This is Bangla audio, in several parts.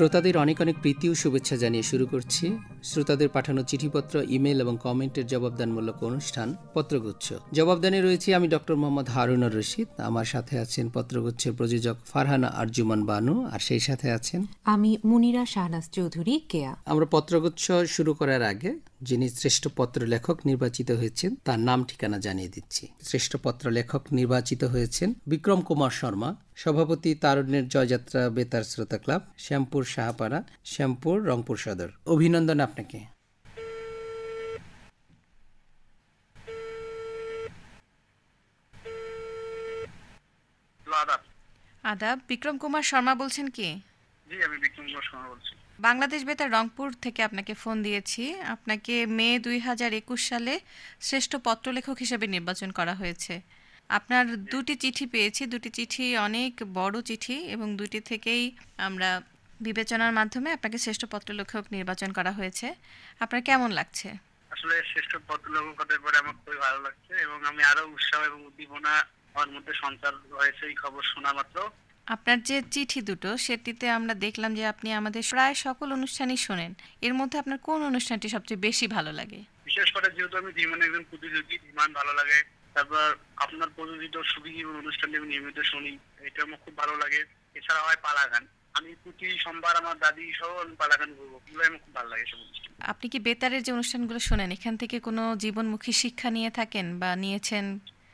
শ্রোতাদের অনেক অনেক প্রীতি ও শুভেচ্ছা জানিয়ে শুরু করছি শ্রোতাদের পাঠানো চিঠিপত্র ইমেল এবং কমেন্টের জবাবদানমূলক অনুষ্ঠান পত্রগুচ্ছ জবাবদানে রয়েছি আমি ডক্টর মোহাম্মদ হারুনুর রশিদ আমার সাথে আছেন পত্রগুচ্ছের প্রযোজক ফারহানা আরজুমান বানু আর সেই সাথে আছেন আমি মুনিরা শাহনাজ চৌধুরী কেয়া আমরা পত্রগুচ্ছ শুরু করার আগে যিনি শ্রেষ্ঠ পত্র লেখক নির্বাচিত হয়েছেন তার নাম ঠিকানা জানিয়ে দিচ্ছি শ্রেষ্ঠ পত্র লেখক নির্বাচিত হয়েছেন বিক্রম কুমার শর্মা সভাপতি তারুণ্যের জয়যাত্রা বেতার শ্রোতা ক্লাব শ্যামপুর সাহাপাড়া শ্যামপুর রংপুর সদর অভিনন্দন আপনাকে আদাব বিক্রম কুমার শর্মা বলছেন কি জি আমি বিক্রম কুমার শর্মা বলছি বাংলাদেশ বেতার রংপুর থেকে আপনাকে ফোন দিয়েছি আপনাকে মে দুই হাজার একুশ সালে শ্রেষ্ঠ পত্রলেখক হিসেবে নির্বাচন করা হয়েছে আপনার দুটি চিঠি পেয়েছি দুটি চিঠি অনেক বড় চিঠি এবং দুটি থেকেই আমরা বিবেচনার মাধ্যমে আপনাকে শ্রেষ্ঠ পত্রলেখক নির্বাচন করা হয়েছে আপনার কেমন লাগছে আসলে শ্রেষ্ঠ পত্রলেখকের পরে আমার খুবই ভালো লাগছে এবং আমি আরো উৎসাহ এবং উদ্দীপনা আমার মধ্যে সঞ্চার হয়েছে এই খবর শোনা মাত্র আপনার যে চিঠি দুটো সেটিতে আমরা দেখলাম যে আপনি আমাদের প্রায় সকল অনুষ্ঠানই শোনেন এর মধ্যে আপনার কোন অনুষ্ঠানটি সবচেয়ে বেশি ভালো লাগে বিশেষ করে যেহেতু আমি জীবনে একজন প্রতিযোগী ধীমান ভালো লাগে তারপর আপনার প্রযোজিত সুবি জীবন অনুষ্ঠান আমি নিয়মিত শুনি এটা আমার খুব ভালো লাগে এছাড়া হয় পালা গান আমি প্রতি সোমবার আমার দাদি সহ আমি পালা গান করবো এগুলো আমার খুব ভালো লাগে সব অনুষ্ঠান আপনি কি বেতারের যে অনুষ্ঠানগুলো শোনেন এখান থেকে কোনো জীবনমুখী শিক্ষা নিয়ে থাকেন বা নিয়েছেন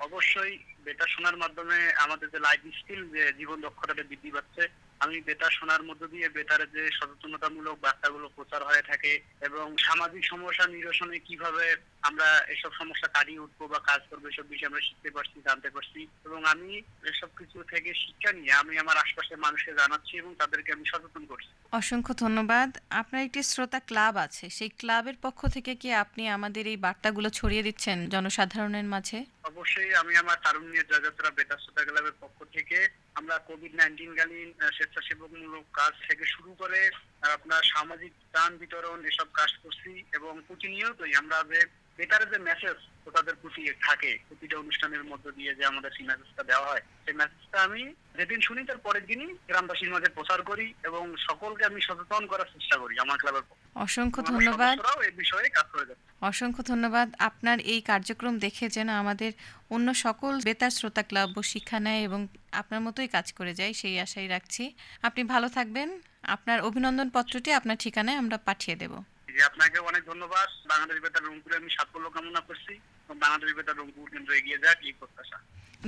অবশ্যই বেটা শোনার মাধ্যমে আমাদের যে লাইফ স্কিল যে জীবন দক্ষতাটা বৃদ্ধি পাচ্ছে আমি বেটা শোনার মধ্য দিয়ে বেতার যে সচেতনতামূলক বার্তাগুলো প্রচার হয়ে থাকে এবং সামাজিক সমস্যা নিরসনে কিভাবে আমরা এসব সমস্যা কাটিয়ে উঠবো বা কাজ করবো এসব বিষয়ে আমরা শিখতে পারছি জানতে পারছি এবং আমি এসব কিছু থেকে শিক্ষা নিয়ে আমি আমার আশপাশের মানুষকে জানাচ্ছি এবং তাদেরকে আমি সচেতন করছি অসংখ্য ধন্যবাদ আপনার একটি শ্রোতা ক্লাব আছে সেই ক্লাবের পক্ষ থেকে কি আপনি আমাদের এই বার্তাগুলো ছড়িয়ে দিচ্ছেন জনসাধারণের মাঝে অবশ্যই আমি আমার তারুণ্যের যাযাত্রা বেতার শ্রোতা ক্লাবের পক্ষ থেকে আমরা কোভিড নাইন্টিন কালীন মূলক কাজ থেকে শুরু করে আপনার সামাজিক ত্রাণ বিতরণ এসব কাজ করছি এবং প্রতিনিয়তই আমরা যে বেটার যে মেসেজ ওটাদের প্রতি থাকে প্রতিটা অনুষ্ঠানের মধ্য দিয়ে যে আমাদের সেই মেসেজটা দেওয়া হয় সেই মেসেজটা আমি যেদিন শুনি তার পরের দিনই গ্রামবাসীর মাঝে প্রচার করি এবং সকলকে আমি সচেতন করার চেষ্টা করি আমার ক্লাবের অসংখ্য ধন্যবাদ অসংখ্য ধন্যবাদ আপনার এই কার্যক্রম দেখে যেন আমাদের অন্য সকল বেতার শ্রোতা ক্লাব ও শিক্ষা নেয় এবং আপনার মতোই কাজ করে যায় সেই আশাই রাখছি আপনি ভালো থাকবেন আপনার অভিনন্দন পত্রটি আপনার ঠিকানায় আমরা পাঠিয়ে দেবো জি আপনাকে অনেক ধন্যবাদ বাংলাদেশ বেতার রংপুর আমি সাফল্য কামনা করছি বাংলাদেশ বেতার রংপুর কেন্দ্র এগিয়ে যাক এই প্রত্যাশা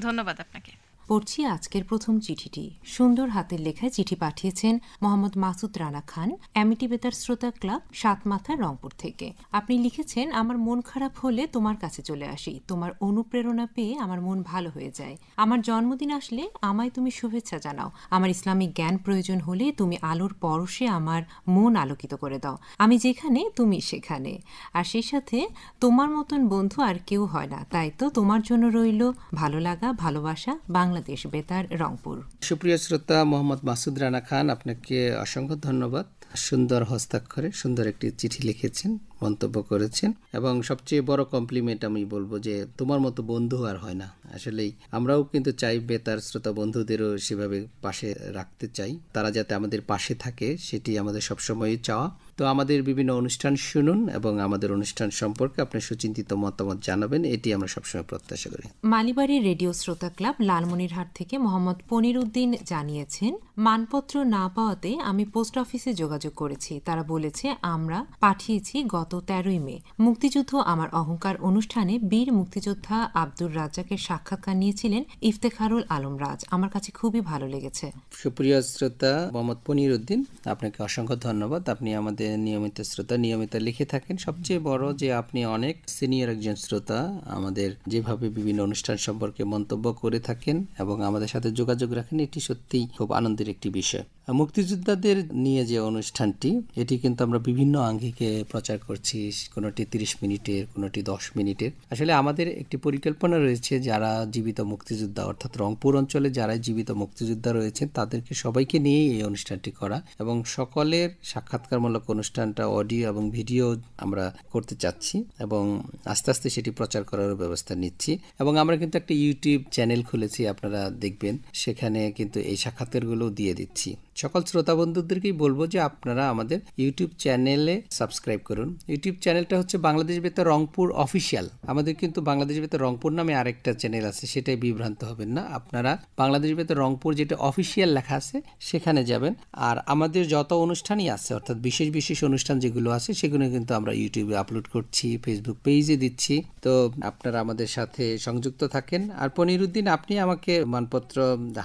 ধন্যবাদ আপনাকে পড়ছি আজকের প্রথম চিঠিটি সুন্দর হাতের লেখায় চিঠি পাঠিয়েছেন মোহাম্মদ মাসুদ রানা খান অ্যামিটি e বেতার শ্রোতা ক্লাব সাতমাথা রংপুর থেকে আপনি লিখেছেন আমার মন খারাপ হলে তোমার কাছে চলে আসি তোমার অনুপ্রেরণা পেয়ে আমার মন ভালো হয়ে যায় আমার জন্মদিন আসলে আমায় তুমি শুভেচ্ছা জানাও আমার ইসলামিক জ্ঞান প্রয়োজন হলে তুমি আলোর পরশে আমার মন আলোকিত করে দাও আমি যেখানে তুমি সেখানে আর সেই সাথে তোমার মতন বন্ধু আর কেউ হয় না তাই তো তোমার জন্য রইল ভালো লাগা ভালোবাসা বাংলা বাংলাদেশ বেতার রংপুর সুপ্রিয় শ্রোতা মোহাম্মদ মাসুদ রানা খান আপনাকে অসংখ্য ধন্যবাদ সুন্দর হস্তাক্ষরে সুন্দর একটি চিঠি লিখেছেন মন্তব্য করেছেন এবং সবচেয়ে বড় কমপ্লিমেন্ট আমি বলবো যে তোমার মতো বন্ধু আর হয় না আসলেই আমরাও কিন্তু চাই বেতার শ্রোতা বন্ধুদেরও সেভাবে পাশে রাখতে চাই তারা যাতে আমাদের পাশে থাকে সেটি আমাদের সবসময় চাওয়া তো আমাদের বিভিন্ন অনুষ্ঠান শুনুন এবং আমাদের অনুষ্ঠান সম্পর্কে আপনার সুচিন্তিত মতামত জানাবেন এটি আমরা সবসময় প্রত্যাশা করি মালিবাড়ি রেডিও শ্রোতা ক্লাব লালমনিরহাট থেকে মোহাম্মদ পনির উদ্দিন জানিয়েছেন মানপত্র না পাওয়াতে আমি পোস্ট অফিসে যোগাযোগ করেছি তারা বলেছে আমরা পাঠিয়েছি গত তেরোই মে মুক্তিযুদ্ধ আমার অহংকার অনুষ্ঠানে বীর মুক্তিযোদ্ধা আব্দুর রাজ্জাকের সাক্ষাৎকার নিয়েছিলেন ইফতেখারুল আলম রাজ আমার কাছে খুবই ভালো লেগেছে সুপ্রিয় শ্রোতা মোহাম্মদ পনির উদ্দিন আপনাকে অসংখ্য ধন্যবাদ আপনি আমাদের নিয়মিত শ্রোতা নিয়মিত লিখে থাকেন সবচেয়ে বড় যে আপনি অনেক সিনিয়র একজন শ্রোতা আমাদের যেভাবে বিভিন্ন অনুষ্ঠান সম্পর্কে মন্তব্য করে থাকেন এবং আমাদের সাথে যোগাযোগ রাখেন এটি সত্যিই খুব আনন্দের একটি বিষয় মুক্তিযোদ্ধাদের নিয়ে যে অনুষ্ঠানটি এটি কিন্তু আমরা বিভিন্ন আঙ্গিকে প্রচার করছি কোনোটি তিরিশ মিনিটের কোনোটি দশ মিনিটের আসলে আমাদের একটি পরিকল্পনা রয়েছে যারা জীবিত মুক্তিযোদ্ধা অর্থাৎ রংপুর অঞ্চলে যারা জীবিত মুক্তিযোদ্ধা রয়েছেন তাদেরকে সবাইকে নিয়েই এই অনুষ্ঠানটি করা এবং সকলের সাক্ষাৎকারমূলক অনুষ্ঠানটা অডিও এবং ভিডিও আমরা করতে চাচ্ছি এবং আস্তে আস্তে সেটি প্রচার করার ব্যবস্থা নিচ্ছি এবং আমরা কিন্তু একটা ইউটিউব চ্যানেল খুলেছি আপনারা দেখবেন সেখানে কিন্তু এই সাক্ষাৎকারগুলো দিয়ে দিচ্ছি সকল শ্রোতা বন্ধুদেরকেই বলবো যে আপনারা আমাদের ইউটিউব চ্যানেলে সাবস্ক্রাইব করুন ইউটিউব চ্যানেলটা হচ্ছে বাংলাদেশ বেতার রংপুর অফিসিয়াল আমাদের কিন্তু বাংলাদেশ বেতার রংপুর নামে আরেকটা চ্যানেল আছে সেটাই বিভ্রান্ত হবেন না আপনারা বাংলাদেশ বেতার রংপুর যেটা অফিসিয়াল লেখা আছে সেখানে যাবেন আর আমাদের যত অনুষ্ঠানই আছে অর্থাৎ বিশেষ বিশেষ অনুষ্ঠান যেগুলো আছে সেগুলো কিন্তু আমরা ইউটিউবে আপলোড করছি ফেসবুক পেজে দিচ্ছি তো আপনারা আমাদের সাথে সংযুক্ত থাকেন আর পনিরুদ্দিন আপনি আমাকে মানপত্র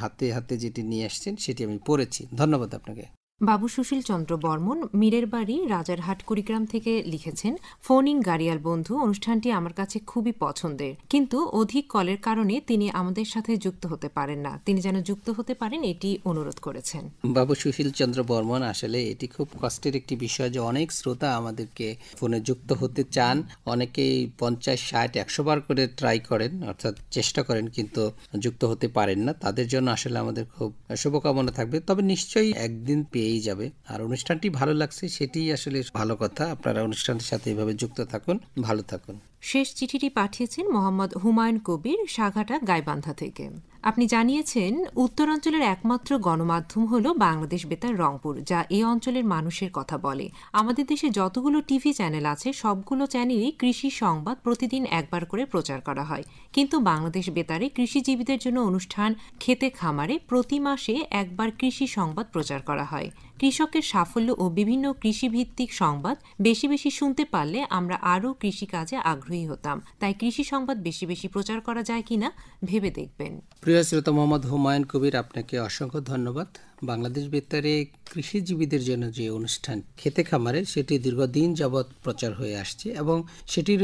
হাতে হাতে যেটি নিয়ে আসছেন সেটি আমি পড়েছি ধন্যবাদ আপনাকে বাবু সুশীল চন্দ্র বর্মন মীরের বাড়ি রাজারহাট কুড়িগ্রাম থেকে লিখেছেন ফোনিং গাড়িয়াল বন্ধু অনুষ্ঠানটি আমার কাছে খুবই পছন্দের কিন্তু অধিক কলের কারণে তিনি আমাদের সাথে যুক্ত হতে পারেন না তিনি যেন যুক্ত হতে পারেন এটি অনুরোধ করেছেন বাবু সুশীল চন্দ্র বর্মন আসলে এটি খুব কষ্টের একটি বিষয় যে অনেক শ্রোতা আমাদেরকে ফোনে যুক্ত হতে চান অনেকেই পঞ্চাশ ষাট একশো বার করে ট্রাই করেন অর্থাৎ চেষ্টা করেন কিন্তু যুক্ত হতে পারেন না তাদের জন্য আসলে আমাদের খুব শুভকামনা থাকবে তবে নিশ্চয়ই একদিন পেয়ে পেয়েই যাবে আর অনুষ্ঠানটি ভালো লাগছে সেটিই আসলে ভালো কথা আপনারা অনুষ্ঠানের সাথে এভাবে যুক্ত থাকুন ভালো থাকুন শেষ চিঠিটি পাঠিয়েছেন মোহাম্মদ হুমায়ুন কবির সাঘাটা গাইবান্ধা থেকে আপনি জানিয়েছেন উত্তরাঞ্চলের একমাত্র গণমাধ্যম হল বাংলাদেশ বেতার রংপুর যা এই অঞ্চলের মানুষের কথা বলে আমাদের দেশে যতগুলো টিভি চ্যানেল আছে সবগুলো চ্যানেলই কৃষি সংবাদ প্রতিদিন একবার করে প্রচার করা হয় কিন্তু বাংলাদেশ বেতারে কৃষিজীবীদের জন্য অনুষ্ঠান খেতে খামারে প্রতি মাসে একবার কৃষি সংবাদ প্রচার করা হয় কৃষকের সাফল্য ও বিভিন্ন কৃষিভিত্তিক সংবাদ বেশি বেশি শুনতে পারলে আমরা আরও কৃষিকাজে আগ্রহী হতাম তাই কৃষি সংবাদ বেশি বেশি প্রচার করা যায় কিনা ভেবে দেখবেন প্রিয় শ্রোতা মোহাম্মদ হুমায়ুন কবির আপনাকে অসংখ্য ধন্যবাদ বাংলাদেশ বেতারে কৃষিজীবীদের জন্য যে অনুষ্ঠান খেতে খামারে সেটি দীর্ঘদিন যাবৎ প্রচার হয়ে আসছে এবং সেটির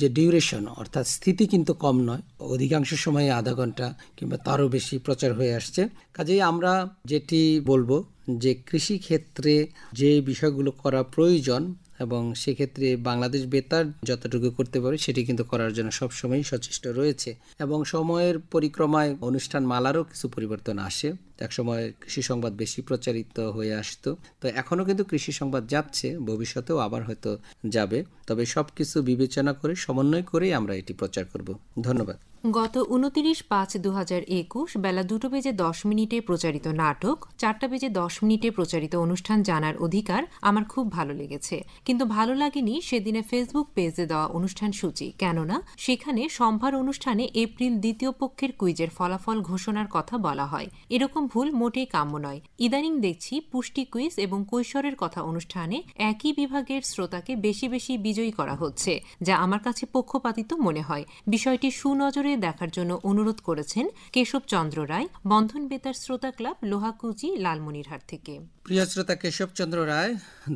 যে ডিউরেশন অর্থাৎ স্থিতি কিন্তু কম নয় অধিকাংশ সময়ে আধা ঘন্টা কিংবা তারও বেশি প্রচার হয়ে আসছে কাজেই আমরা যেটি বলবো যে কৃষি ক্ষেত্রে যে বিষয়গুলো করা প্রয়োজন এবং সেক্ষেত্রে বাংলাদেশ বেতার যতটুকু করতে পারে সেটি কিন্তু করার জন্য সবসময় সচেষ্ট রয়েছে এবং সময়ের পরিক্রমায় অনুষ্ঠান মালারও কিছু পরিবর্তন আসে এক সময় কৃষি সংবাদ বেশি প্রচারিত হয়ে আসতো তো এখনও কিন্তু কৃষি সংবাদ যাচ্ছে ভবিষ্যতেও আবার হয়তো যাবে তবে সব কিছু বিবেচনা করে সমন্বয় করেই আমরা এটি প্রচার করব ধন্যবাদ গত উনতিরিশ পাঁচ দু হাজার একুশ বেলা দুটো বেজে দশ মিনিটে প্রচারিত নাটক চারটা বেজে দশ মিনিটে প্রচারিত অনুষ্ঠান জানার অধিকার আমার খুব ভালো লেগেছে কিন্তু ভালো লাগেনি সেদিনে ফেসবুক পেজে দেওয়া অনুষ্ঠান সূচি কেননা সেখানে সম্ভার অনুষ্ঠানে এপ্রিল দ্বিতীয় পক্ষের কুইজের ফলাফল ঘোষণার কথা বলা হয় এরকম ভুল মোটেই কাম্য নয় ইদানিং দেখছি পুষ্টি কুইজ এবং কৈশোরের কথা অনুষ্ঠানে একই বিভাগের শ্রোতাকে বেশি বেশি বিজয়ী করা হচ্ছে যা আমার কাছে পক্ষপাতিত মনে হয় বিষয়টি সুনজরে করে দেখার জন্য অনুরোধ করেছেন কেশবচন্দ্র রায় বন্ধন বেতার শ্রোতা ক্লাব লোহাকুচি লালমনিরহাট থেকে প্রিয় শ্রোতা কেশবচন্দ্র রায়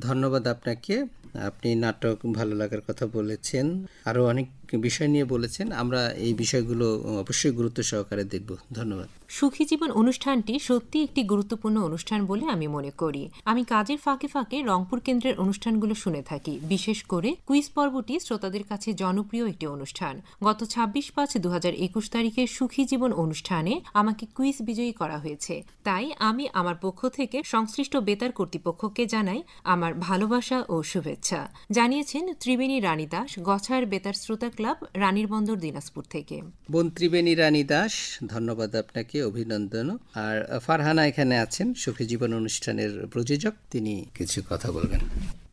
ধন্যবাদ আপনাকে আপনি নাটক ভালো লাগার কথা বলেছেন আরও অনেক বিষয় নিয়ে বলেছেন আমরা এই বিষয়গুলো অবশ্যই গুরুত্ব সহকারে দেখব ধন্যবাদ সুখী জীবন অনুষ্ঠানটি সত্যি একটি গুরুত্বপূর্ণ অনুষ্ঠান বলে আমি মনে করি আমি কাজের ফাঁকে ফাঁকে রংপুর কেন্দ্রের অনুষ্ঠানগুলো শুনে থাকি বিশেষ করে কুইজ পর্বটি শ্রোতাদের কাছে জনপ্রিয় একটি অনুষ্ঠান গত ছাব্বিশ পাঁচ দু একুশ তারিখে সুখী জীবন অনুষ্ঠানে আমাকে কুইজ বিজয়ী করা হয়েছে তাই আমি আমার পক্ষ থেকে সংশ্লিষ্ট বেতার কর্তৃপক্ষকে জানাই আমার ভালোবাসা ও শুভেচ্ছা জানিয়েছেন ত্রিবেণী রানী দাস গছায়ের বেতার শ্রোতা ক্লাব রানীর বন্দর দিনাজপুর থেকে বোন ত্রিবেণী রানী দাস ধন্যবাদ আপনাকে অভিনন্দন আর ফারহানা এখানে আছেন সুখী জীবন অনুষ্ঠানের প্রযোজক তিনি কিছু কথা বলবেন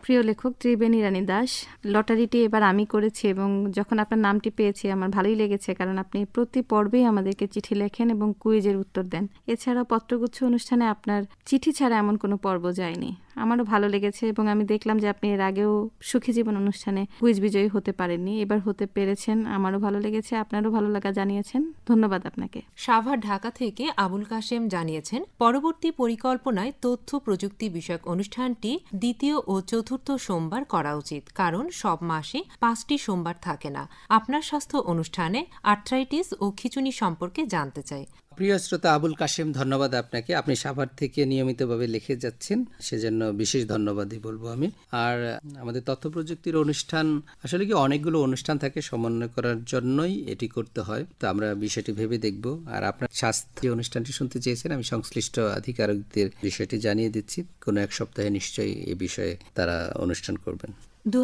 প্রিয় লেখক ত্রিবেণী রানী দাস লটারিটি এবার আমি করেছি এবং যখন আপনার নামটি পেয়েছি আমার ভালোই লেগেছে কারণ আপনি প্রতি পর্বেই আমাদেরকে চিঠি লেখেন এবং কুইজের উত্তর দেন এছাড়া পত্রগুচ্ছ অনুষ্ঠানে আপনার চিঠি ছাড়া এমন কোনো পর্ব যায়নি আমারও ভালো লেগেছে এবং আমি দেখলাম যে আপনি এর আগেও সুখী জীবন অনুষ্ঠানে কুইজ বিজয়ী হতে পারেননি এবার হতে পেরেছেন আমারও ভালো লেগেছে আপনারও ভালো লাগা জানিয়েছেন ধন্যবাদ আপনাকে সাভার ঢাকা থেকে আবুল কাশেম জানিয়েছেন পরবর্তী পরিকল্পনায় তথ্য প্রযুক্তি বিষয়ক অনুষ্ঠানটি দ্বিতীয় ও চতুর্থ সোমবার করা উচিত কারণ সব মাসে পাঁচটি সোমবার থাকে না আপনার স্বাস্থ্য অনুষ্ঠানে আর্থ্রাইটিস ও খিচুনি সম্পর্কে জানতে চাই প্রিয় শ্রোতা আবুল কাশেম ধন্যবাদ আপনাকে আপনি সাভার থেকে নিয়মিতভাবে লিখে যাচ্ছেন সেজন্য বিশেষ ধন্যবাদই বলবো আমি আর আমাদের তথ্য প্রযুক্তির অনুষ্ঠান আসলে কি অনেকগুলো অনুষ্ঠান থাকে সমন্বয় করার জন্যই এটি করতে হয় তো আমরা বিষয়টি ভেবে দেখব আর আপনার স্বাস্থ্য অনুষ্ঠানটি শুনতে চেয়েছেন আমি সংশ্লিষ্ট আধিকারিকদের বিষয়টি জানিয়ে দিচ্ছি কোনো এক সপ্তাহে নিশ্চয়ই এ বিষয়ে তারা অনুষ্ঠান করবেন দু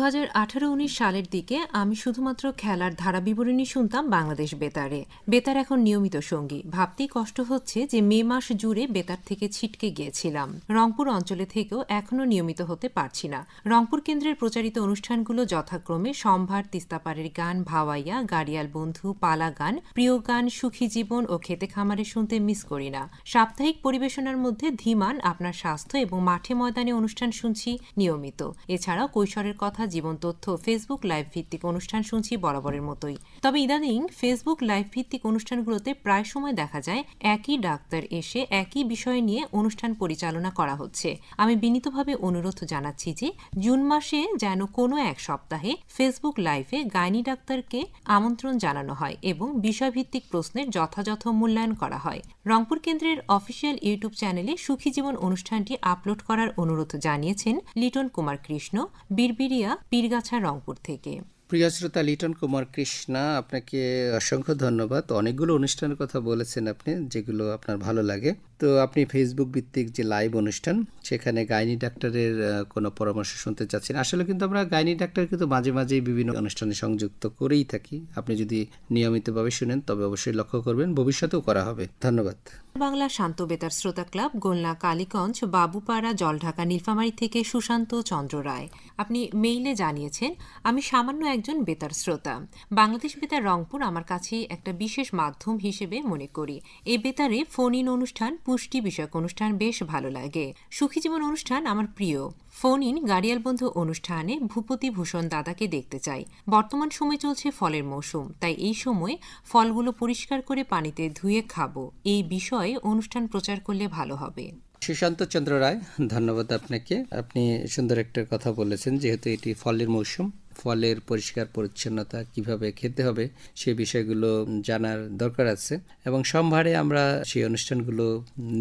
সালের দিকে আমি শুধুমাত্র খেলার ধারা বিবরণী শুনতাম বাংলাদেশ বেতারে বেতার এখন নিয়মিত সঙ্গী ভাবতেই কষ্ট হচ্ছে যে মে মাস জুড়ে বেতার থেকে ছিটকে গিয়েছিলাম রংপুর অঞ্চলে থেকেও এখনও নিয়মিত হতে পারছি না রংপুর কেন্দ্রের প্রচারিত অনুষ্ঠানগুলো যথাক্রমে সম্ভার তিস্তাপাড়ের গান ভাওয়াইয়া গাড়িয়াল বন্ধু পালা গান প্রিয় গান সুখী জীবন ও খেতে খামারে শুনতে মিস করি না সাপ্তাহিক পরিবেশনার মধ্যে ধীমান আপনার স্বাস্থ্য এবং মাঠে ময়দানে অনুষ্ঠান শুনছি নিয়মিত এছাড়াও কৈশোরের কথা জীবন তথ্য ফেসবুক লাইভ ভিত্তিক অনুষ্ঠান শুনছি বরাবরের মতোই তবে ইদানিং ফেসবুক লাইভ ভিত্তিক অনুষ্ঠানগুলোতে প্রায় সময় দেখা যায় একই ডাক্তার এসে একই বিষয় নিয়ে অনুষ্ঠান পরিচালনা করা হচ্ছে আমি বিনীতভাবে অনুরোধ জানাচ্ছি যে জুন মাসে যেন কোনো এক সপ্তাহে ফেসবুক লাইভে গাইনি ডাক্তারকে আমন্ত্রণ জানানো হয় এবং বিষয়ভিত্তিক প্রশ্নের যথাযথ মূল্যায়ন করা হয় রংপুর কেন্দ্রের অফিসিয়াল ইউটিউব চ্যানেলে সুখী জীবন অনুষ্ঠানটি আপলোড করার অনুরোধ জানিয়েছেন লিটন কুমার কৃষ্ণ বীরবিরি ভুইয়া পীরগাছা রংপুর থেকে প্রিয় শ্রোতা লিটন কুমার কৃষ্ণা আপনাকে অসংখ্য ধন্যবাদ অনেকগুলো অনুষ্ঠানের কথা বলেছেন আপনি যেগুলো আপনার ভালো লাগে তো আপনি ফেসবুক ভিত্তিক যে লাইভ অনুষ্ঠান সেখানে গাইনি ডাক্তারের কোনো পরামর্শ শুনতে চাচ্ছেন আসলে কিন্তু আমরা গাইনি ডাক্তার কিন্তু মাঝে মাঝেই বিভিন্ন অনুষ্ঠানে সংযুক্ত করেই থাকি আপনি যদি নিয়মিতভাবে শুনেন তবে অবশ্যই লক্ষ্য করবেন ভবিষ্যতেও করা হবে ধন্যবাদ বাংলা শান্ত বেতার শ্রোতা ক্লাব গোলনা কালীগঞ্জ বাবুপাড়া জলঢাকা নীলফামারি থেকে সুশান্ত চন্দ্র রায় আপনি মেইলে জানিয়েছেন আমি সামান্য একজন বেতার শ্রোতা বাংলাদেশ বেতার রংপুর আমার কাছে একটা বিশেষ মাধ্যম হিসেবে মনে করি এ বেতারে ফোন ইন অনুষ্ঠান পুষ্টি বিষয়ক অনুষ্ঠান বেশ ভালো লাগে সুখী জীবন অনুষ্ঠান আমার প্রিয় ফোন ইন গাড়িয়াল বন্ধু অনুষ্ঠানে ভূপতি ভূষণ দাদাকে দেখতে চাই বর্তমান সময় চলছে ফলের মৌসুম তাই এই সময় ফলগুলো পরিষ্কার করে পানিতে ধুয়ে খাবো এই বিষয়ে অনুষ্ঠান প্রচার করলে ভালো হবে সুশান্ত চন্দ্র রায় ধন্যবাদ আপনাকে আপনি সুন্দর একটা কথা বলেছেন যেহেতু এটি ফলের মৌসুম ফলের পরিষ্কার পরিচ্ছন্নতা কিভাবে খেতে হবে সে বিষয়গুলো জানার দরকার আছে এবং সম্ভারে আমরা সেই অনুষ্ঠানগুলো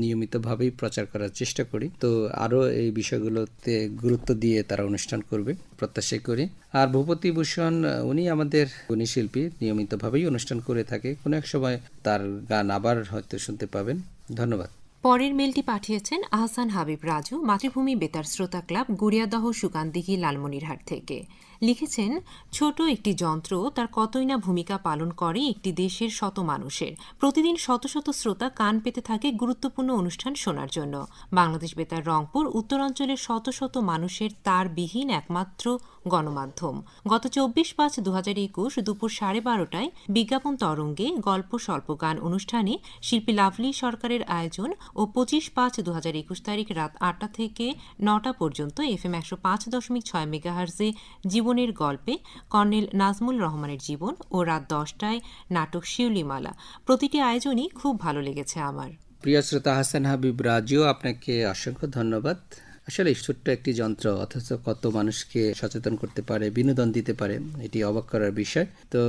নিয়মিতভাবেই প্রচার করার চেষ্টা করি তো আরও এই বিষয়গুলোতে গুরুত্ব দিয়ে তারা অনুষ্ঠান করবে প্রত্যাশা করি আর ভূপতি ভূষণ উনি আমাদের গুণী শিল্পী নিয়মিতভাবেই অনুষ্ঠান করে থাকে কোনো এক সময় তার গান আবার হয়তো শুনতে পাবেন ধন্যবাদ পরের মেলটি পাঠিয়েছেন আহসান হাবিব রাজু মাতৃভূমি বেতার শ্রোতা ক্লাব গুড়িয়াদহ সুকান্দিঘি লালমনিরহাট থেকে লিখেছেন ছোট একটি যন্ত্র তার কতই না ভূমিকা পালন করে একটি দেশের শত মানুষের প্রতিদিন শত শত শ্রোতা কান পেতে থাকে গুরুত্বপূর্ণ অনুষ্ঠান শোনার জন্য বাংলাদেশ বেতার রংপুর উত্তরাঞ্চলের শত শত মানুষের তারবিহীন একমাত্র গণমাধ্যম গত চব্বিশ পাঁচ দু একুশ দুপুর সাড়ে বারোটায় বিজ্ঞাপন তরঙ্গে গল্প স্বল্প গান অনুষ্ঠানে শিল্পী লাভলি সরকারের আয়োজন ও পঁচিশ পাঁচ দু একুশ তারিখ রাত আটটা থেকে নটা পর্যন্ত এফ এম একশো পাঁচ দশমিক ছয় মেগাহার্জে জীবন জীবনের গল্পে কর্নেল নাজমুল রহমানের জীবন ও রাত দশটায় নাটক শিউলিমালা প্রতিটি আয়োজনই খুব ভালো লেগেছে আমার প্রিয় শ্রোতা হাসান হাবিব রাজিও আপনাকে অসংখ্য ধন্যবাদ আসলে ছোট্ট একটি যন্ত্র অথচ কত মানুষকে সচেতন করতে পারে বিনোদন দিতে পারে এটি অবাক করার বিষয় তো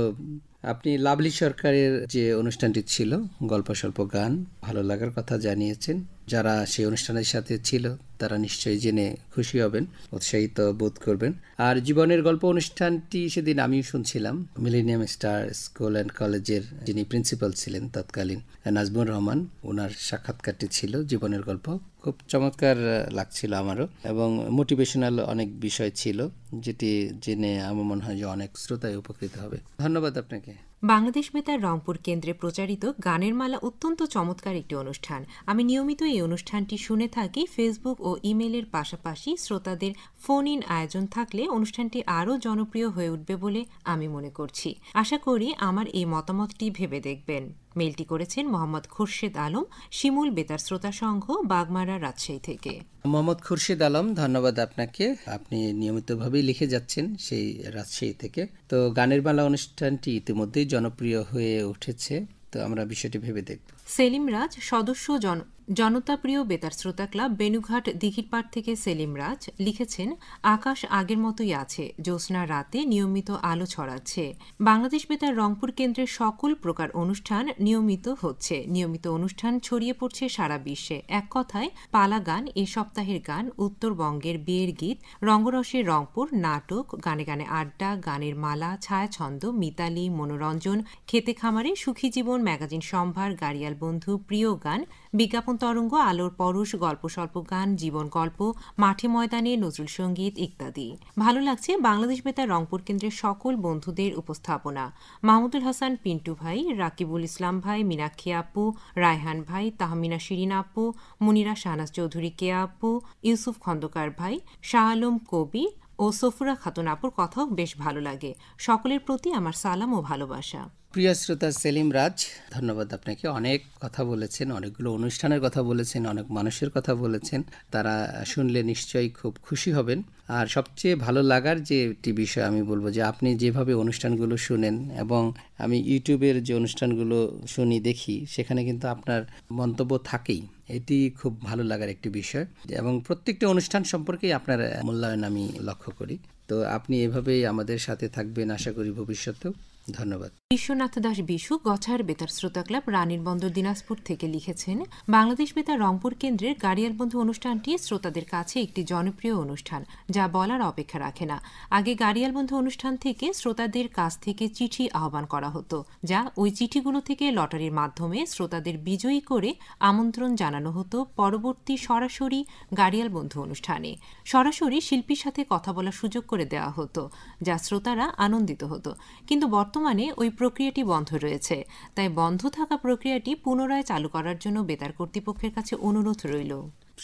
আপনি লাভলি সরকারের যে অনুষ্ঠানটি ছিল গল্প স্বল্প গান ভালো লাগার কথা জানিয়েছেন যারা সেই অনুষ্ঠানের সাথে ছিল তারা নিশ্চয়ই জেনে খুশি হবেন উৎসাহিত বোধ করবেন আর জীবনের গল্প অনুষ্ঠানটি সেদিন আমিও শুনছিলাম মিলেনিয়াম স্টার স্কুল অ্যান্ড কলেজের যিনি প্রিন্সিপাল ছিলেন তৎকালীন নাজমুর রহমান ওনার সাক্ষাৎকারটি ছিল জীবনের গল্প খুব চমৎকার লাগছিল আমারও এবং মোটিভেশনাল অনেক বিষয় ছিল যেটি জেনে আমার মনে হয় যে অনেক শ্রোতায় উপকৃত হবে ধন্যবাদ আপনাকে বাংলাদেশ বেতার রংপুর কেন্দ্রে প্রচারিত গানের মালা অত্যন্ত চমৎকার একটি অনুষ্ঠান আমি নিয়মিত এই অনুষ্ঠানটি শুনে থাকি ফেসবুক ও ইমেলের পাশাপাশি শ্রোতাদের ফোন ইন আয়োজন থাকলে অনুষ্ঠানটি আরও জনপ্রিয় হয়ে উঠবে বলে আমি মনে করছি আশা করি আমার এই মতামতটি ভেবে দেখবেন মেলটি করেছেন মোহাম্মদ খুরশেদ আলম শিমুল বেতার শ্রোতা সংঘ বাগমারা রাজশাহী থেকে মোহাম্মদ খুরশেদ আলম ধন্যবাদ আপনাকে আপনি নিয়মিতভাবেই লিখে যাচ্ছেন সেই রাজশাহী থেকে তো গানের বালা অনুষ্ঠানটি ইতিমধ্যেই জনপ্রিয় হয়ে উঠেছে তো আমরা বিষয়টি ভেবে দেখব সেলিম রাজ সদস্য জন জনতাপ্রিয় বেতার শ্রোতা ক্লাব বেনুঘাট দিঘিরপাড় থেকে সেলিম রাজ লিখেছেন আকাশ আগের মতোই আছে জ্যোৎস্না রাতে নিয়মিত আলো ছড়াচ্ছে বাংলাদেশ বেতার রংপুর কেন্দ্রের সকল প্রকার অনুষ্ঠান নিয়মিত হচ্ছে নিয়মিত অনুষ্ঠান ছড়িয়ে পড়ছে সারা বিশ্বে এক কথায় পালা গান এ সপ্তাহের গান উত্তরবঙ্গের বিয়ের গীত রঙ্গরসে রংপুর নাটক গানে গানে আড্ডা গানের মালা ছায়া ছন্দ মিতালি মনোরঞ্জন খেতে খামারে সুখী জীবন ম্যাগাজিন সম্ভার গাড়িয়াল বন্ধু প্রিয় গান বিজ্ঞাপন তরঙ্গ আলোর পরশ গল্প স্বল্প গান জীবন গল্প মাঠে ময়দানে নজরুল সঙ্গীত ইত্যাদি ভালো লাগছে বাংলাদেশ বেতার রংপুর কেন্দ্রের সকল বন্ধুদের উপস্থাপনা মাহমুদুল হাসান পিন্টু ভাই রাকিবুল ইসলাম ভাই মীনাক্ষী আপু রায়হান ভাই তাহমিনা শিরিন আপু মুনিরা শাহনাজ চৌধুরী কে আপু ইউসুফ খন্দকার ভাই শাহ আলম কবি ও সফুরা খাতুন আপুর কথাও বেশ ভালো লাগে সকলের প্রতি আমার সালাম ও ভালোবাসা প্রিয় শ্রোতা সেলিম রাজ ধন্যবাদ আপনাকে অনেক কথা বলেছেন অনেকগুলো অনুষ্ঠানের কথা বলেছেন অনেক মানুষের কথা বলেছেন তারা শুনলে নিশ্চয়ই খুব খুশি হবেন আর সবচেয়ে ভালো লাগার যে একটি বিষয় আমি বলবো যে আপনি যেভাবে অনুষ্ঠানগুলো শুনেন এবং আমি ইউটিউবের যে অনুষ্ঠানগুলো শুনি দেখি সেখানে কিন্তু আপনার মন্তব্য থাকেই এটি খুব ভালো লাগার একটি বিষয় এবং প্রত্যেকটা অনুষ্ঠান সম্পর্কেই আপনার মূল্যায়ন আমি লক্ষ্য করি তো আপনি এভাবেই আমাদের সাথে থাকবেন আশা করি ভবিষ্যতেও ধন্যবাদ বিশ্বনাথ দাস বিশু গছার বেতার শ্রোতা ক্লাব রানীর বন্দর দিনাজপুর থেকে লিখেছেন বাংলাদেশ বেতার রংপুর কেন্দ্রের গাড়িয়ার বন্ধু অনুষ্ঠানটি শ্রোতাদের কাছে একটি জনপ্রিয় অনুষ্ঠান যা বলার অপেক্ষা রাখে না আগে গাড়িয়াল বন্ধু অনুষ্ঠান থেকে শ্রোতাদের কাছ থেকে চিঠি আহ্বান করা হতো যা ওই চিঠিগুলো থেকে লটারির মাধ্যমে শ্রোতাদের বিজয়ী করে আমন্ত্রণ জানানো হতো পরবর্তী সরাসরি গাড়িয়াল বন্ধু অনুষ্ঠানে সরাসরি শিল্পীর সাথে কথা বলার সুযোগ করে দেওয়া হতো যা শ্রোতারা আনন্দিত হতো কিন্তু বর্তমানে ওই প্রক্রিয়াটি বন্ধ রয়েছে তাই বন্ধ থাকা প্রক্রিয়াটি পুনরায় চালু করার জন্য বেতার কর্তৃপক্ষের কাছে অনুরোধ রইল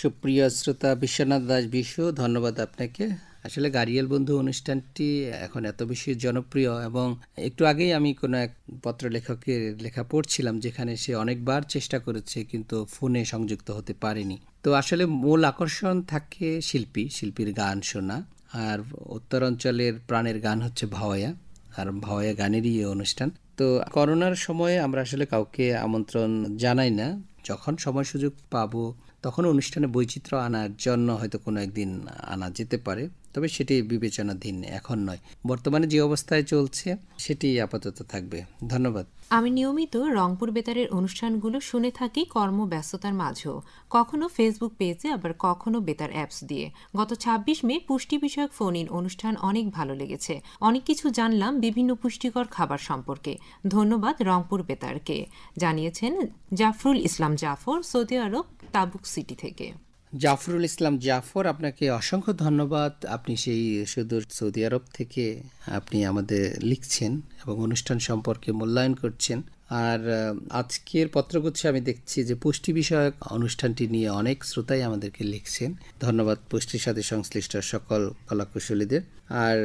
সুপ্রিয় শ্রোতা বিশ্বনাথ দাস বিশ্ব ধন্যবাদ আপনাকে আসলে গাড়িয়াল বন্ধু অনুষ্ঠানটি এখন এত বেশি জনপ্রিয় এবং একটু আগেই আমি কোনো এক পত্রলেখকের লেখা পড়ছিলাম যেখানে সে অনেকবার চেষ্টা করেছে কিন্তু ফোনে সংযুক্ত হতে পারেনি তো আসলে মূল আকর্ষণ থাকে শিল্পী শিল্পীর গান শোনা আর উত্তরাঞ্চলের প্রাণের গান হচ্ছে ভাওয়া আর ভয়ে গানেরই অনুষ্ঠান তো করোনার সময়ে আমরা আসলে কাউকে আমন্ত্রণ জানাই না যখন সময় সুযোগ পাবো তখন অনুষ্ঠানে বৈচিত্র্য আনার জন্য হয়তো কোনো একদিন আনা যেতে পারে তবে সেটি বিবেচনাধীন এখন নয় বর্তমানে যে অবস্থায় চলছে সেটি আপাতত থাকবে ধন্যবাদ আমি নিয়মিত রংপুর বেতারের অনুষ্ঠানগুলো শুনে থাকি কর্মব্যস্ততার মাঝেও কখনো ফেসবুক পেজে আবার কখনো বেতার অ্যাপস দিয়ে গত ২৬ মে পুষ্টি বিষয়ক ফোন ইন অনুষ্ঠান অনেক ভালো লেগেছে অনেক কিছু জানলাম বিভিন্ন পুষ্টিকর খাবার সম্পর্কে ধন্যবাদ রংপুর বেতারকে জানিয়েছেন Jafrul Islam Jafar Saudi Arab Tabuk city থেকে জাফরুল ইসলাম জাফর আপনাকে অসংখ্য ধন্যবাদ আপনি সেই সুদূর সৌদি আরব থেকে আপনি আমাদের লিখছেন এবং অনুষ্ঠান সম্পর্কে মূল্যায়ন করছেন আর আজকের পত্রগুচ্ছে আমি দেখছি যে পুষ্টি বিষয়ক অনুষ্ঠানটি নিয়ে অনেক শ্রোতাই আমাদেরকে লিখছেন ধন্যবাদ পুষ্টির সাথে সংশ্লিষ্ট সকল কলাকুশলীদের আর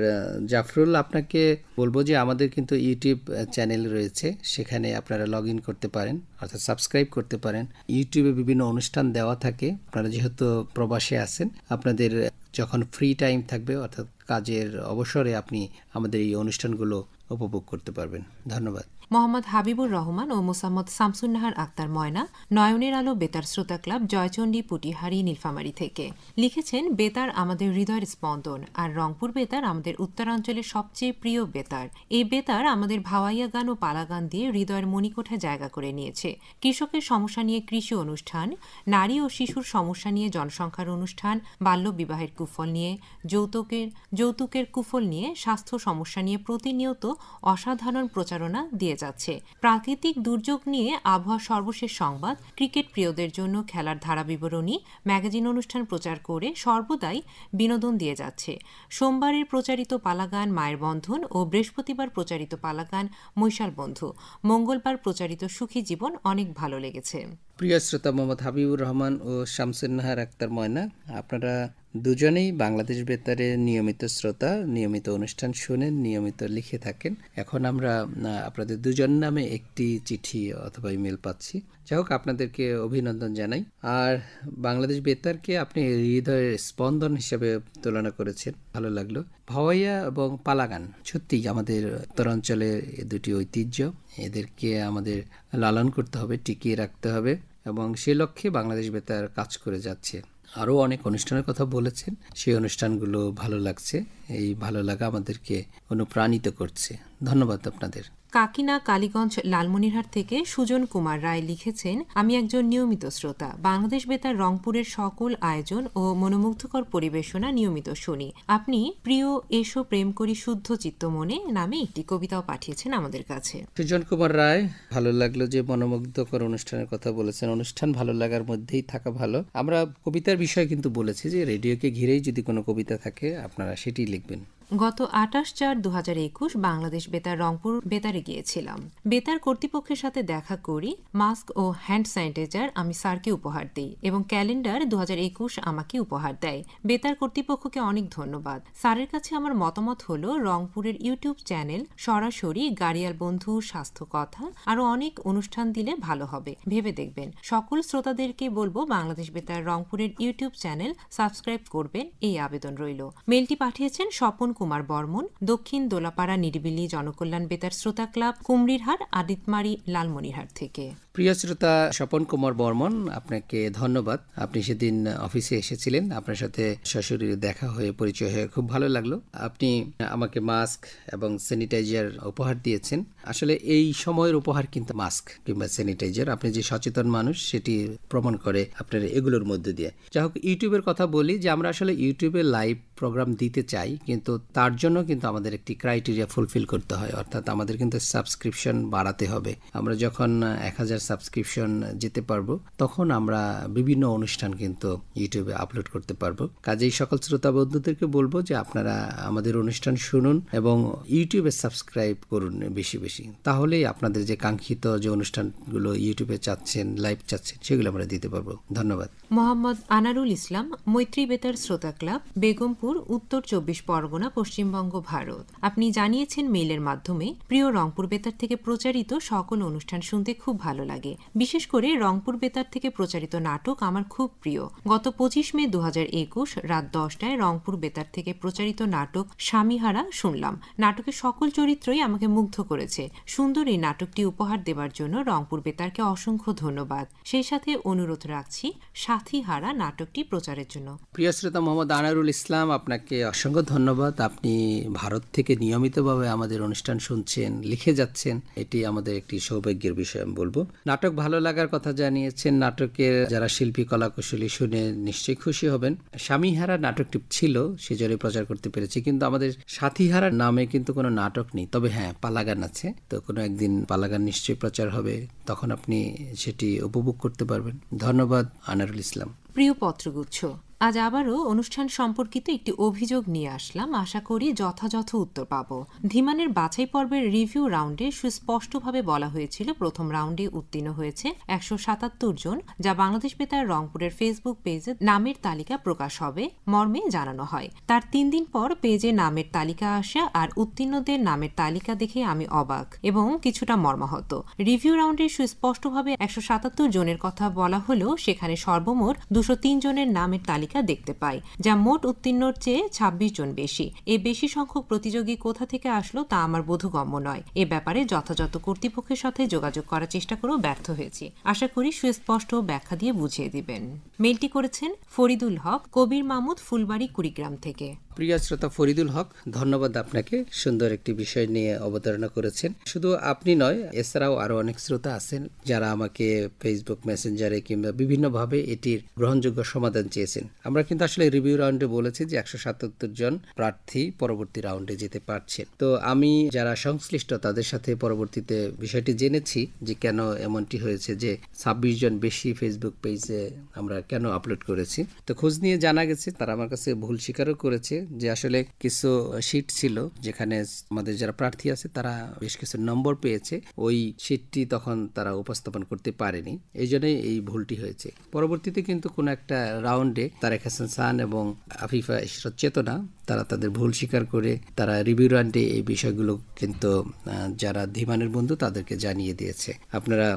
জাফরুল আপনাকে বলবো যে আমাদের কিন্তু ইউটিউব চ্যানেল রয়েছে সেখানে আপনারা লগ ইন করতে পারেন অর্থাৎ সাবস্ক্রাইব করতে পারেন ইউটিউবে বিভিন্ন অনুষ্ঠান দেওয়া থাকে আপনারা যেহেতু প্রবাসে আছেন আপনাদের যখন ফ্রি টাইম থাকবে অর্থাৎ কাজের অবসরে আপনি আমাদের এই অনুষ্ঠানগুলো উপভোগ করতে পারবেন ধন্যবাদ মোহাম্মদ হাবিবুর রহমান ও মোসাম্মদ শামসুন্নাহার আক্তার ময়না নয়নের আলো বেতার শ্রোতা ক্লাব জয়চণ্ডী পুটিহারি নীলফামারি থেকে লিখেছেন বেতার আমাদের হৃদয়ের স্পন্দন আর রংপুর বেতার আমাদের উত্তরাঞ্চলের সবচেয়ে প্রিয় বেতার এই বেতার আমাদের ভাওয়াইয়া গান ও পালা গান দিয়ে হৃদয়ের মণিকোঠা জায়গা করে নিয়েছে কৃষকের সমস্যা নিয়ে কৃষি অনুষ্ঠান নারী ও শিশুর সমস্যা নিয়ে জনসংখ্যার অনুষ্ঠান বাল্য বিবাহের কুফল নিয়ে যৌতুকের যৌতুকের কুফল নিয়ে স্বাস্থ্য সমস্যা নিয়ে প্রতিনিয়ত অসাধারণ প্রচারণা দিয়েছে যাচ্ছে প্রাকৃতিক দুর্যোগ নিয়ে আবহাওয়া সর্বশেষ সংবাদ ক্রিকেট প্রিয়দের জন্য খেলার ধারা বিবরণী ম্যাগাজিন অনুষ্ঠান প্রচার করে সর্বদাই বিনোদন দিয়ে যাচ্ছে সোমবারের প্রচারিত পালাগান মায়ের বন্ধন ও বৃহস্পতিবার প্রচারিত পালাগান মৈশাল বন্ধু মঙ্গলবার প্রচারিত সুখী জীবন অনেক ভালো লেগেছে প্রিয় শ্রোতা মোহাম্মদ হাবিবুর রহমান ও শামসুন্নাহার আক্তার ময়না আপনারা দুজনেই বাংলাদেশ বেতারে নিয়মিত শ্রোতা নিয়মিত অনুষ্ঠান শুনেন নিয়মিত লিখে থাকেন এখন আমরা আপনাদের দুজন নামে একটি চিঠি অথবা ইমেল পাচ্ছি যাই হোক আপনাদেরকে অভিনন্দন জানাই আর বাংলাদেশ বেতারকে আপনি হৃদয়ের স্পন্দন হিসেবে তুলনা করেছেন ভালো লাগলো ভাওয়াইয়া এবং পালাগান সত্যি আমাদের উত্তরাঞ্চলের দুটি ঐতিহ্য এদেরকে আমাদের লালন করতে হবে টিকিয়ে রাখতে হবে এবং সে লক্ষ্যে বাংলাদেশ বেতার কাজ করে যাচ্ছে আরও অনেক অনুষ্ঠানের কথা বলেছেন সেই অনুষ্ঠানগুলো ভালো লাগছে এই ভালো লাগা আমাদেরকে অনুপ্রাণিত করছে ধন্যবাদ আপনাদের কাকিনা কালীগঞ্জ লালমনিরহাট থেকে সুজন কুমার রায় লিখেছেন আমি একজন নিয়মিত শ্রোতা বাংলাদেশ বেতার রংপুরের সকল আয়োজন ও মনোমুগ্ধকর পরিবেশনা নিয়মিত শুনি আপনি প্রিয় এসো প্রেম করি শুদ্ধ চিত্ত মনে নামে একটি কবিতাও পাঠিয়েছেন আমাদের কাছে সুজন কুমার রায় ভালো লাগলো যে মনোমুগ্ধকর অনুষ্ঠানের কথা বলেছেন অনুষ্ঠান ভালো লাগার মধ্যেই থাকা ভালো আমরা কবিতার বিষয়ে কিন্তু বলেছি যে রেডিওকে ঘিরেই যদি কোনো কবিতা থাকে আপনারা সেটি লিখবেন গত আটাশ চার দু হাজার একুশ বাংলাদেশ বেতার রংপুর বেতারে গিয়েছিলাম বেতার কর্তৃপক্ষের সাথে দেখা করি মাস্ক ও হ্যান্ড স্যানিটাইজার আমি স্যারকে উপহার দিই এবং ক্যালেন্ডার দু আমাকে উপহার দেয় বেতার কর্তৃপক্ষকে অনেক ধন্যবাদ স্যারের কাছে আমার মতামত হল রংপুরের ইউটিউব চ্যানেল সরাসরি গাড়িয়াল বন্ধু স্বাস্থ্য কথা আরও অনেক অনুষ্ঠান দিলে ভালো হবে ভেবে দেখবেন সকল শ্রোতাদেরকে বলবো বাংলাদেশ বেতার রংপুরের ইউটিউব চ্যানেল সাবস্ক্রাইব করবেন এই আবেদন রইল মেলটি পাঠিয়েছেন স্বপন কুমার বর্মন দক্ষিণ দোলাপাড়া নিরিবিলি জনকল্যাণ বেতার শ্রোতা ক্লাব কুমড়িরহাট আদিতমারি লালমনিরহাট থেকে প্রিয় শ্রোতা স্বপন কুমার বর্মন আপনাকে ধন্যবাদ আপনি সেদিন অফিসে এসেছিলেন আপনার সাথে শাশুড়ির দেখা হয়ে পরিচয় হয়ে খুব ভালো লাগলো আপনি আমাকে মাস্ক এবং স্যানিটাইজার উপহার দিয়েছেন আসলে এই সময়ের উপহার কিন্তু মাস্ক কিংবা স্যানিটাইজার আপনি যে সচেতন মানুষ সেটি প্রমাণ করে আপনার এগুলোর মধ্যে দিয়ে যাই হোক ইউটিউবের কথা বলি যে আমরা আসলে ইউটিউবে লাইভ প্রোগ্রাম দিতে চাই কিন্তু তার জন্য কিন্তু আমাদের একটি ক্রাইটেরিয়া ফুলফিল করতে হয় অর্থাৎ আমাদের কিন্তু সাবস্ক্রিপশন বাড়াতে হবে আমরা যখন এক হাজার সাবস্ক্রিপশন যেতে পারবো তখন আমরা বিভিন্ন অনুষ্ঠান কিন্তু ইউটিউবে আপলোড করতে পারবো কাজেই সকল শ্রোতা বন্ধুদেরকে বলবো যে আপনারা আমাদের অনুষ্ঠান শুনুন এবং ইউটিউবে সাবস্ক্রাইব করুন বেশি বেশি তাহলেই আপনাদের যে কাঙ্ক্ষিত যে অনুষ্ঠানগুলো ইউটিউবে চাচ্ছেন লাইভ চাচ্ছেন সেগুলো আমরা দিতে পারবো ধন্যবাদ মোহাম্মদ আনারুল ইসলাম মৈত্রী বেতার শ্রোতা ক্লাব বেগমপুর উত্তর চব্বিশ পরগনা পশ্চিমবঙ্গ ভারত আপনি জানিয়েছেন মেইলের মাধ্যমে প্রিয় রংপুর বেতার থেকে প্রচারিত সকল অনুষ্ঠান শুনতে খুব ভালো লাগে বিশেষ করে রংপুর বেতার থেকে প্রচারিত নাটক আমার খুব প্রিয় গত পঁচিশ মে দু রাত দশটায় রংপুর বেতার থেকে প্রচারিত নাটক স্বামীহারা শুনলাম নাটকের সকল চরিত্রই আমাকে মুগ্ধ করেছে সুন্দর এই নাটকটি উপহার দেবার জন্য রংপুর বেতারকে অসংখ্য ধন্যবাদ সেই সাথে অনুরোধ রাখছি সাথী হারা নাটকটি প্রচারের জন্য প্রিয় শ্রোতা মোহাম্মদ আনারুল ইসলাম আপনাকে অসংখ্য ধন্যবাদ আপনি ভারত থেকে নিয়মিতভাবে আমাদের অনুষ্ঠান শুনছেন লিখে যাচ্ছেন এটি আমাদের একটি সৌভাগ্যের বিষয় আমি বলবো নাটক ভালো লাগার কথা জানিয়েছেন নাটকের যারা শিল্পী কুশলী শুনে নিশ্চয়ই খুশি হবেন স্বামীহারা নাটকটি ছিল সেজন্য প্রচার করতে পেরেছি কিন্তু আমাদের সাথীহারা নামে কিন্তু কোনো নাটক নেই তবে হ্যাঁ পালাগান আছে তো কোনো একদিন পালাগান নিশ্চয়ই প্রচার হবে তখন আপনি সেটি উপভোগ করতে পারবেন ধন্যবাদ আনারুল ইসলাম প্রিয় পত্রগুচ্ছ আজ আবারও অনুষ্ঠান সম্পর্কিত একটি অভিযোগ নিয়ে আসলাম আশা করি যথাযথ উত্তর পাব ধীমানের বাছাই পর্বের রিভিউ রাউন্ডে সুস্পষ্টভাবে বলা হয়েছিল প্রথম রাউন্ডে উত্তীর্ণ হয়েছে একশো সাতাত্তর জন যা বাংলাদেশ বেতার রংপুরের ফেসবুক পেজে নামের তালিকা প্রকাশ হবে মর্মে জানানো হয় তার তিন দিন পর পেজে নামের তালিকা আসা আর উত্তীর্ণদের নামের তালিকা দেখে আমি অবাক এবং কিছুটা মর্মাহত রিভিউ রাউন্ডে সুস্পষ্টভাবে একশো সাতাত্তর জনের কথা বলা হলেও সেখানে সর্বমোট দুশো জনের নামের তালিকা তালিকা দেখতে পাই যা মোট উত্তীর্ণর চেয়ে ২৬ জন বেশি এই বেশি সংখ্যক প্রতিযোগী কোথা থেকে আসলো তা আমার বোধগম্য নয় এ ব্যাপারে যথাযথ কর্তৃপক্ষের সাথে যোগাযোগ করার চেষ্টা করেও ব্যর্থ হয়েছি আশা করি সুস্পষ্ট ব্যাখ্যা দিয়ে বুঝিয়ে দিবেন মেলটি করেছেন ফরিদুল হক কবির মাহমুদ ফুলবাড়ি কুড়িগ্রাম থেকে প্রিয় শ্রোতা ফরিদুল হক ধন্যবাদ আপনাকে সুন্দর একটি বিষয় নিয়ে অবতারণা করেছেন শুধু আপনি নয় এছাড়াও আরো অনেক শ্রোতা আছেন যারা আমাকে ফেসবুক মেসেঞ্জারে কিংবা বিভিন্নভাবে এটির গ্রহণযোগ্য সমাধান চেয়েছেন আমরা কিন্তু আসলে রিভিউ রাউন্ডে বলেছি যে একশো সাতাত্তর জন প্রার্থী পরবর্তী রাউন্ডে যেতে পারছেন তো আমি যারা সংশ্লিষ্ট তাদের সাথে পরবর্তীতে বিষয়টি জেনেছি যে কেন এমনটি হয়েছে যে ছাব্বিশ জন বেশি ফেসবুক পেজে আমরা কেন আপলোড করেছি তো খোঁজ নিয়ে জানা গেছে তারা আমার কাছে ভুল স্বীকারও করেছে যে আসলে কিছু সিট ছিল যেখানে আমাদের যারা প্রার্থী আছে তারা বেশ কিছু নম্বর পেয়েছে ওই সিটটি তখন তারা উপস্থাপন করতে পারেনি এই জন্যই এই ভুলটি হয়েছে পরবর্তীতে কিন্তু কোনো একটা রাউন্ডে তারেক হাসান সান এবং আফিফা ইশরত চেতনা তারা তাদের ভুল স্বীকার করে তারা রিভিউ রাউন্ডে এই বিষয়গুলো কিন্তু যারা ধীমানের বন্ধু তাদেরকে জানিয়ে দিয়েছে আপনারা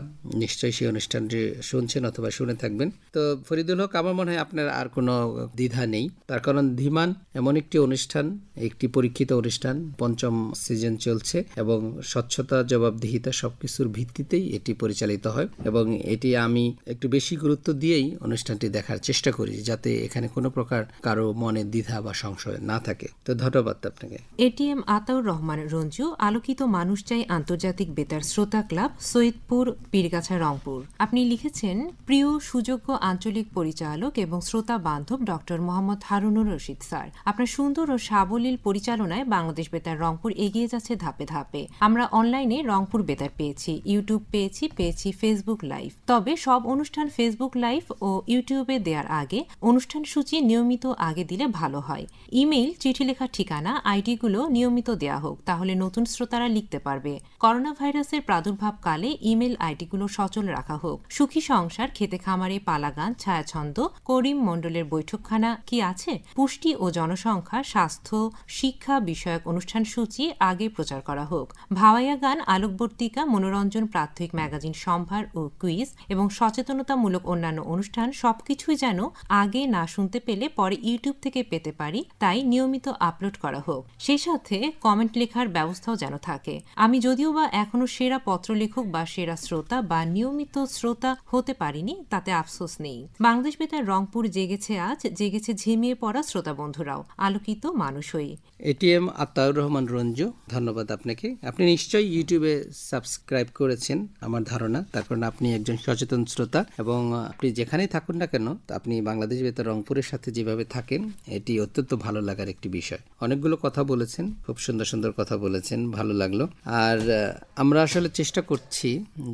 নিশ্চয়ই সেই অনুষ্ঠানটি শুনছেন অথবা শুনে থাকবেন তো ফরিদুল হক আমার মনে হয় আপনার আর কোনো দ্বিধা নেই তার কারণ ধীমান এমন একটি অনুষ্ঠান একটি পরীক্ষিত অনুষ্ঠান পঞ্চম সিজন চলছে এবং স্বচ্ছতা জবাবদিহিতা সবকিছুর ভিত্তিতেই এটি পরিচালিত হয় এবং এটি আমি একটু বেশি গুরুত্ব দিয়েই অনুষ্ঠানটি দেখার চেষ্টা করি যাতে এখানে কোনো প্রকার কারো মনে দ্বিধা বা সংশয় না থাকে তো ধন্যবাদ আপনাকে এটিএম আতাউর রহমান রঞ্জু আলোকিত মানুষ চাই আন্তর্জাতিক বেতার শ্রোতা ক্লাব সৈয়দপুর পীরগাছা রংপুর আপনি লিখেছেন প্রিয় সুযোগ্য আঞ্চলিক পরিচালক এবং শ্রোতা বান্ধব ডক্টর মোহাম্মদ হারুনুর রশিদ স্যার আপনার আপনার সুন্দর ও সাবলীল পরিচালনায় বাংলাদেশ বেতার রংপুর এগিয়ে যাচ্ছে ধাপে ধাপে আমরা অনলাইনে রংপুর বেতার পেয়েছি ইউটিউব পেয়েছি পেয়েছি ফেসবুক লাইভ তবে সব অনুষ্ঠান ফেসবুক লাইভ ও ইউটিউবে দেওয়ার আগে অনুষ্ঠান সূচি নিয়মিত আগে দিলে ভালো হয় ইমেইল চিঠি লেখার ঠিকানা আইডিগুলো নিয়মিত দেয়া হোক তাহলে নতুন শ্রোতারা লিখতে পারবে করোনা ভাইরাসের প্রাদুর্ভাব কালে ইমেল আইডিগুলো সচল রাখা হোক সুখী সংসার খেতে খামারে পালাগান ছায়াছন্দ করিম মণ্ডলের বৈঠকখানা কি আছে পুষ্টি ও জনসংখ্যা সংখ্যা স্বাস্থ্য শিক্ষা বিষয়ক অনুষ্ঠান সূচি আগে প্রচার করা হোক ভাওয়াইয়া গান আলোকবর্তিকা মনোরঞ্জন প্রাথমিক ম্যাগাজিন সম্ভার ও কুইজ এবং সচেতনতামূলক অন্যান্য অনুষ্ঠান সবকিছুই যেন আগে না শুনতে পেলে পরে ইউটিউব থেকে পেতে পারি তাই নিয়মিত আপলোড করা হোক সেই সাথে কমেন্ট লেখার ব্যবস্থাও যেন থাকে আমি যদিও বা এখনো সেরা পত্র লেখক বা সেরা শ্রোতা বা নিয়মিত শ্রোতা হতে পারিনি তাতে আফসোস নেই বাংলাদেশ বেতার রংপুর জেগেছে আজ জেগেছে ঝিমিয়ে পড়া শ্রোতা বন্ধুরাও আলোকিত মানুষ হয়ে এটিএম আত্মাউর রহমান রঞ্জু ধন্যবাদ আপনাকে আপনি নিশ্চয়ই ইউটিউবে সাবস্ক্রাইব করেছেন আমার ধারণা তার কারণ আপনি একজন সচেতন শ্রোতা এবং আপনি যেখানেই থাকুন না কেন আপনি বাংলাদেশ বেতার রংপুরের সাথে যেভাবে থাকেন এটি অত্যন্ত ভালো লাগার একটি বিষয় অনেকগুলো কথা বলেছেন খুব সুন্দর সুন্দর কথা বলেছেন ভালো লাগলো আর আমরা আসলে চেষ্টা করছি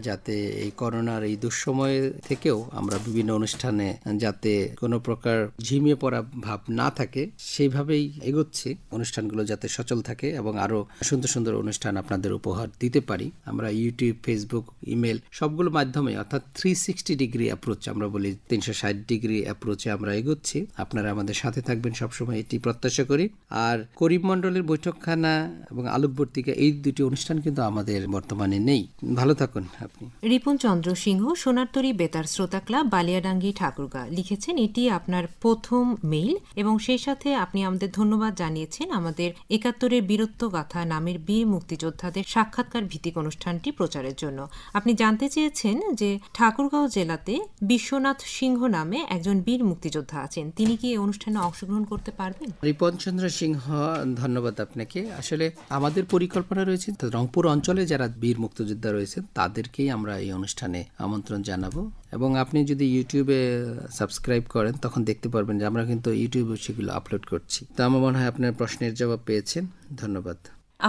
যাতে এই করোনার এই দুঃসময় থেকেও আমরা বিভিন্ন অনুষ্ঠানে যাতে কোনো প্রকার ঝিমিয়ে পড়া ভাব না থাকে সেইভাবেই এগোচ্ছে অনুষ্ঠান অনুষ্ঠানগুলো যাতে সচল থাকে এবং আরও সুন্দর সুন্দর অনুষ্ঠান আপনাদের উপহার দিতে পারি আমরা ইউটিউব ফেসবুক ইমেল সবগুলো মাধ্যমে অর্থাৎ থ্রি সিক্সটি ডিগ্রি অ্যাপ্রোচ আমরা বলি তিনশো ষাট ডিগ্রি অ্যাপ্রোচে আমরা এগোচ্ছি আপনারা আমাদের সাথে থাকবেন সবসময় এটি প্রত্যাশা করি আর করিম মণ্ডলের বৈঠকখানা এবং আলোকবর্তিকা এই দুটি অনুষ্ঠান কিন্তু আমাদের বর্তমানে নেই ভালো থাকুন আপনি রিপুন চন্দ্র সিংহ সোনারতরী বেতার শ্রোতা ক্লাব বালিয়াডাঙ্গি ঠাকুরগা লিখেছেন এটি আপনার প্রথম মেইল এবং সেই সাথে আপনি আমাদের ধন্যবাদ জানিয়েছেন আমাদের আমাদের একাত্তরের বীরত্ব গাথা নামের বীর মুক্তিযোদ্ধাদের সাক্ষাৎকার ভিত্তিক অনুষ্ঠানটি প্রচারের জন্য আপনি জানতে চেয়েছেন যে ঠাকুরগাঁও জেলাতে বিশ্বনাথ সিংহ নামে একজন বীর মুক্তিযোদ্ধা আছেন তিনি কি এই অনুষ্ঠানে অংশগ্রহণ করতে পারবেন রিপন চন্দ্র সিংহ ধন্যবাদ আপনাকে আসলে আমাদের পরিকল্পনা রয়েছে রংপুর অঞ্চলে যারা বীর মুক্তিযোদ্ধা রয়েছেন তাদেরকেই আমরা এই অনুষ্ঠানে আমন্ত্রণ জানাবো এবং আপনি যদি ইউটিউবে সাবস্ক্রাইব করেন তখন দেখতে পারবেন যে আমরা কিন্তু ইউটিউবে সেগুলো আপলোড করছি তো আমার মনে হয় আপনার প্রশ্নের জবাব পেয়েছেন ধন্যবাদ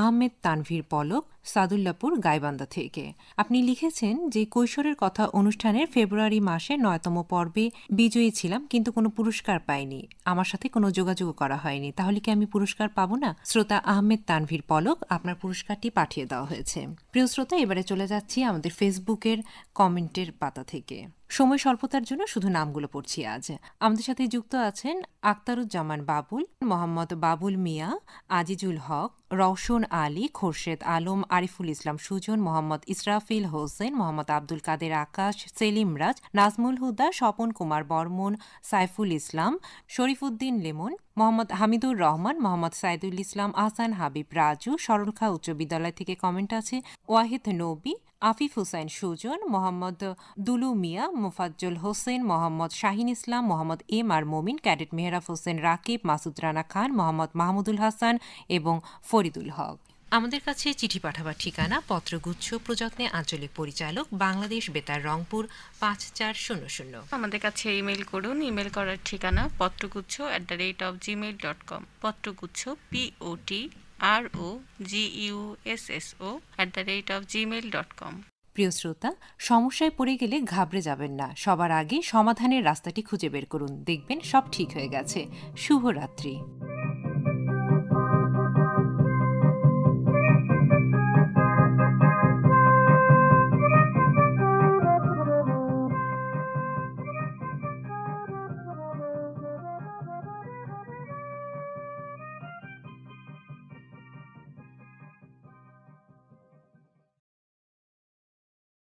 আহমেদ তানভীর পলক সাদুল্লাপুর গাইবান্দা থেকে আপনি লিখেছেন যে কৈশোরের কথা অনুষ্ঠানের ফেব্রুয়ারি মাসে নয়তম পর্বে বিজয়ী ছিলাম কিন্তু কোনো পুরস্কার পাইনি আমার সাথে কোনো যোগাযোগ করা হয়নি তাহলে কি আমি পুরস্কার পাবো না শ্রোতা আহমেদ তানভীর পলক আপনার পুরস্কারটি পাঠিয়ে দেওয়া হয়েছে প্রিয় শ্রোতা এবারে চলে যাচ্ছি আমাদের ফেসবুকের কমেন্টের পাতা থেকে সময় স্বল্পতার জন্য শুধু নামগুলো পড়ছি আজ আমাদের সাথে যুক্ত আছেন আক্তারুজ্জামান বাবুল মোহাম্মদ বাবুল মিয়া আজিজুল হক রওশন আলী খোরশেদ আলম আরিফুল ইসলাম সুজন মোহাম্মদ ইসরাফিল হোসেন মোহাম্মদ আব্দুল কাদের আকাশ সেলিম রাজ নাজমুল হুদা স্বপন কুমার বর্মন সাইফুল ইসলাম শরীফুদ্দিন লেমন মোহাম্মদ হামিদুর রহমান মোহাম্মদ সাইদুল ইসলাম আহসান হাবিব রাজু সরলখা উচ্চ বিদ্যালয় থেকে কমেন্ট আছে Wahid Nabi Afif Hossain Sujan Mohammad Dulu Mia Mufazzal Hossain Mohammad Shahin Islam Mohammad M R Momin cadet মেহরাফ Hossain Rakib Masud Rana Khan Mohammad Mahmudul Hasan এবং ফরিদুল হক আমাদের কাছে চিঠি পাঠাবার ঠিকানা পত্রগুচ্ছ প্রযত্নে আঞ্চলিক পরিচালক বাংলাদেশ বেতার রংপুর পাঁচ চার শূন্য শূন্য আমাদের কাছে ইমেল করুন ইমেল করার ঠিকানা Patraguchha at the rate of Gmail dot com Patraguchha P O T R O G U S S O at the rate of Gmail dot com প্রিয় শ্রোতা সমস্যায় পড়ে গেলে ঘাবড়ে যাবেন না সবার আগে সমাধানের রাস্তাটি খুঁজে বের করুন দেখবেন সব ঠিক হয়ে গেছে শুভরাত্রি